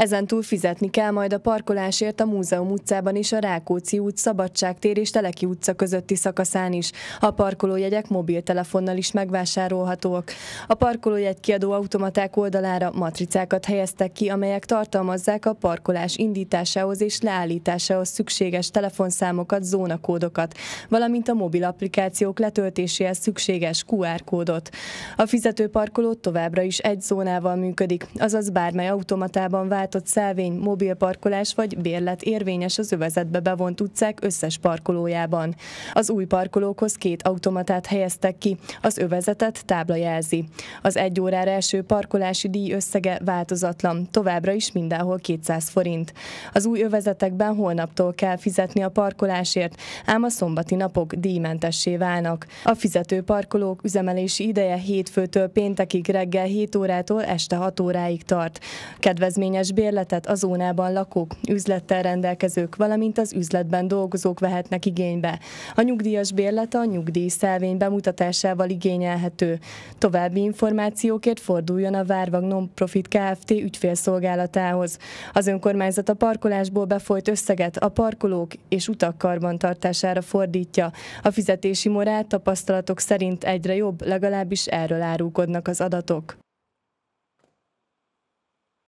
Ezen túl fizetni kell majd a parkolásért a Múzeum utcában is, a Rákóczi út, Szabadságtér és Teleki utca közötti szakaszán is. A parkolójegyek mobiltelefonnal is megvásárolhatóak. A parkolójegy kiadó automaták oldalára matricákat helyeztek ki, amelyek tartalmazzák a parkolás indításához és leállításához szükséges telefonszámokat, zónakódokat, valamint a mobil applikációk letöltéséhez szükséges QR kódot. A fizető parkoló továbbra is egy zónával működik, azaz bármely automatában vált ellátott szelvény, mobil parkolás vagy bérlet érvényes az övezetbe bevont utcák összes parkolójában. Az új parkolókhoz két automatát helyeztek ki, az övezetet tábla jelzi. Az egy órára eső parkolási díj összege változatlan, továbbra is mindenhol 200 forint. Az új övezetekben holnaptól kell fizetni a parkolásért, ám a szombati napok díjmentessé válnak. A fizető parkolók üzemelési ideje hétfőtől péntekig reggel 7 órától este 6 óráig tart. Kedvezményes bérletet a zónában lakók, üzlettel rendelkezők, valamint az üzletben dolgozók vehetnek igénybe. A nyugdíjas bérlet a nyugdíjszelvény bemutatásával igényelhető. További információkért forduljon a Várvag Nonprofit Kft. ügyfélszolgálatához. Az önkormányzat a parkolásból befolyt összeget a parkolók és utak karbantartására fordítja. A fizetési morál tapasztalatok szerint egyre jobb, legalábbis erről árulkodnak az adatok.